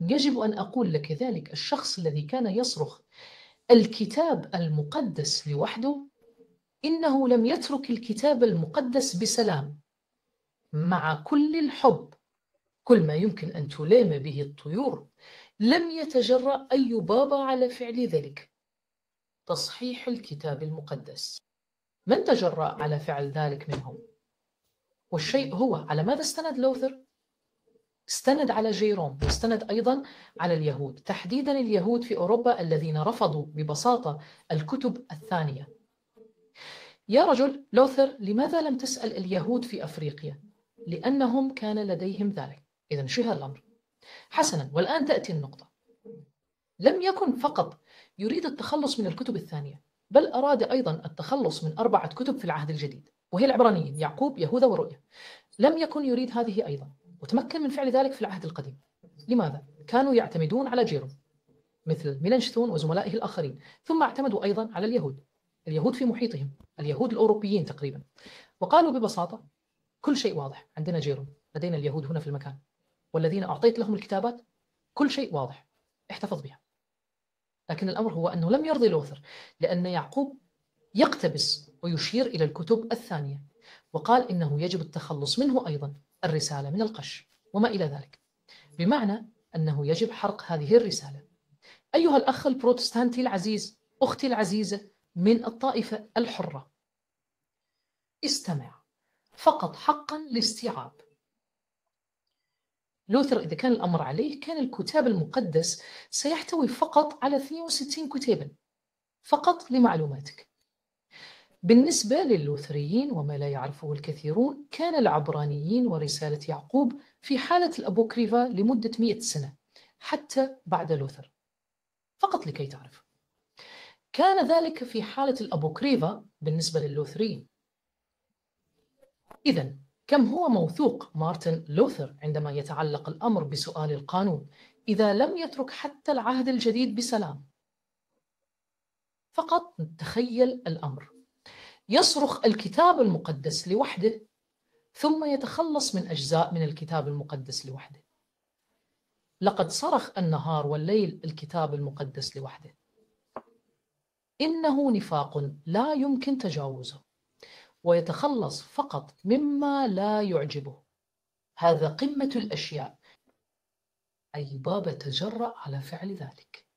يجب أن أقول لك ذلك الشخص الذي كان يصرخ الكتاب المقدس لوحده إنه لم يترك الكتاب المقدس بسلام مع كل الحب كل ما يمكن أن تلام به الطيور لم يتجرأ أي بابا على فعل ذلك تصحيح الكتاب المقدس من تجرأ على فعل ذلك منهم؟ والشيء هو على ماذا استند لوثر؟ استند على جيروم واستند أيضا على اليهود تحديدا اليهود في أوروبا الذين رفضوا ببساطة الكتب الثانية يا رجل لوثر لماذا لم تسأل اليهود في أفريقيا؟ لأنهم كان لديهم ذلك إذا شهر الأمر حسنا والآن تأتي النقطة لم يكن فقط يريد التخلص من الكتب الثانية بل أراد أيضا التخلص من أربعة كتب في العهد الجديد وهي العبرانيين يعقوب يهوذا ورؤيا لم يكن يريد هذه أيضا وتمكن من فعل ذلك في العهد القديم لماذا؟ كانوا يعتمدون على جيرو مثل ميلانشتون وزملائه الآخرين ثم اعتمدوا أيضا على اليهود اليهود في محيطهم اليهود الأوروبيين تقريبا وقالوا ببساطة كل شيء واضح عندنا جيرو لدينا اليهود هنا في المكان والذين أعطيت لهم الكتابات كل شيء واضح احتفظ بها لكن الأمر هو أنه لم يرضي لوثر لأن يعقوب يقتبس ويشير إلى الكتب الثانية وقال إنه يجب التخلص منه أيضا الرسالة من القش وما إلى ذلك بمعنى أنه يجب حرق هذه الرسالة أيها الأخ البروتستانتي العزيز أختي العزيزة من الطائفة الحرة استمع فقط حقا لاستيعاب لوثر إذا كان الأمر عليه كان الكتاب المقدس سيحتوي فقط على 62 كتابا فقط لمعلوماتك بالنسبة للوثريين وما لا يعرفه الكثيرون كان العبرانيين ورسالة يعقوب في حالة الأبوكريفا لمدة مئة سنة حتى بعد لوثر فقط لكي تعرف كان ذلك في حالة الأبوكريفا بالنسبة للوثريين إذا كم هو موثوق مارتن لوثر عندما يتعلق الأمر بسؤال القانون إذا لم يترك حتى العهد الجديد بسلام فقط تخيل الأمر يصرخ الكتاب المقدس لوحده ثم يتخلص من أجزاء من الكتاب المقدس لوحده لقد صرخ النهار والليل الكتاب المقدس لوحده إنه نفاق لا يمكن تجاوزه ويتخلص فقط مما لا يعجبه هذا قمة الأشياء أي بابا تجرأ على فعل ذلك